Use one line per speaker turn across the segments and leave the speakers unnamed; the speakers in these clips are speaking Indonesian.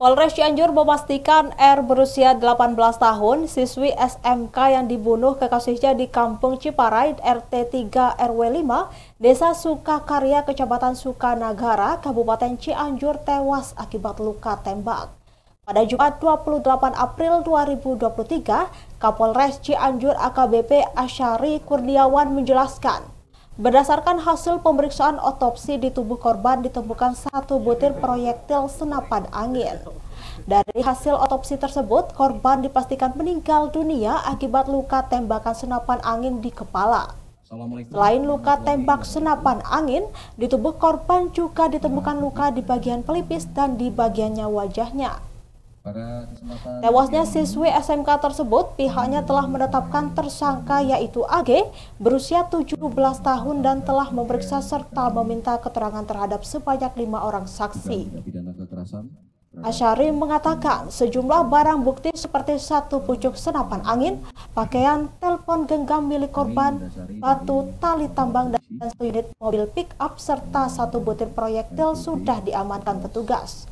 Polres Cianjur memastikan R berusia 18 tahun, siswi SMK yang dibunuh kekasihnya di Kampung Ciparai, RT 3 RW 5, Desa Sukakarya, Kecamatan Sukanagara, Kabupaten Cianjur tewas akibat luka tembak. Pada Jumat 28 April 2023, Kapolres Cianjur AKBP Asyari Kurniawan menjelaskan, Berdasarkan hasil pemeriksaan otopsi di tubuh korban ditemukan satu butir proyektil senapan angin. Dari hasil otopsi tersebut, korban dipastikan meninggal dunia akibat luka tembakan senapan angin di kepala. Selain luka tembak senapan angin, di tubuh korban juga ditemukan luka di bagian pelipis dan di bagiannya wajahnya. Tewasnya siswi SMK tersebut, pihaknya telah menetapkan tersangka yaitu AG berusia 17 tahun dan telah memeriksa serta meminta keterangan terhadap sebanyak lima orang saksi. Asyari mengatakan sejumlah barang bukti seperti satu pucuk senapan angin, pakaian, telepon genggam milik korban, batu, tali tambang, dan satu unit mobil pick-up serta satu butir proyektil sudah diamankan petugas.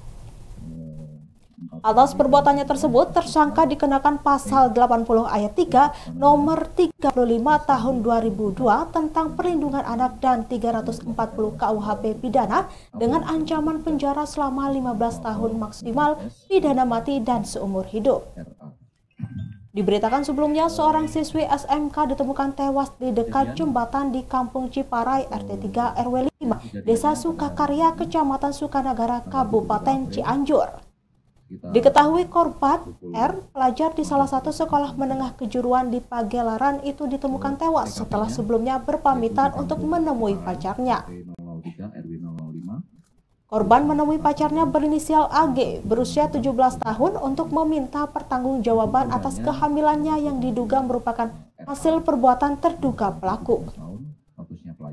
Atas perbuatannya tersebut, tersangka dikenakan pasal 80 ayat 3 nomor 35 tahun 2002 tentang perlindungan anak dan 340 KUHP pidana dengan ancaman penjara selama 15 tahun maksimal, pidana mati dan seumur hidup. Diberitakan sebelumnya, seorang siswi SMK ditemukan tewas di dekat jembatan di Kampung Ciparai RT 3 RW 5, Desa Sukakarya, Kecamatan Sukanagara, Kabupaten Cianjur. Diketahui korban R, pelajar di salah satu sekolah menengah kejuruan di Pagelaran itu ditemukan tewas setelah ya. sebelumnya berpamitan untuk ya. menemui pacarnya. Korban menemui pacarnya berinisial AG berusia 17 tahun untuk meminta pertanggungjawaban atas kehamilannya yang diduga merupakan hasil perbuatan terduga pelaku.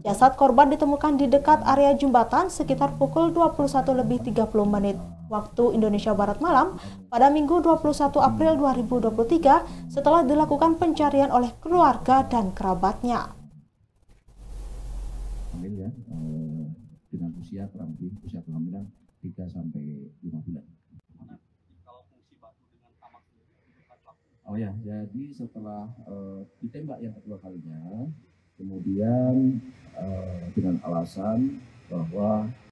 Jasad korban ditemukan di dekat area jembatan sekitar pukul 21 lebih 30 menit waktu Indonesia Barat malam pada Minggu 21 April 2023 setelah dilakukan pencarian oleh keluarga dan kerabatnya. Ambil ya, eh, dengan usia kurang lebih usia kehamilan 3 sampai 5 bulan. Oh ya, jadi setelah uh, ditembak yang kedua kalinya, kemudian uh, dengan alasan bahwa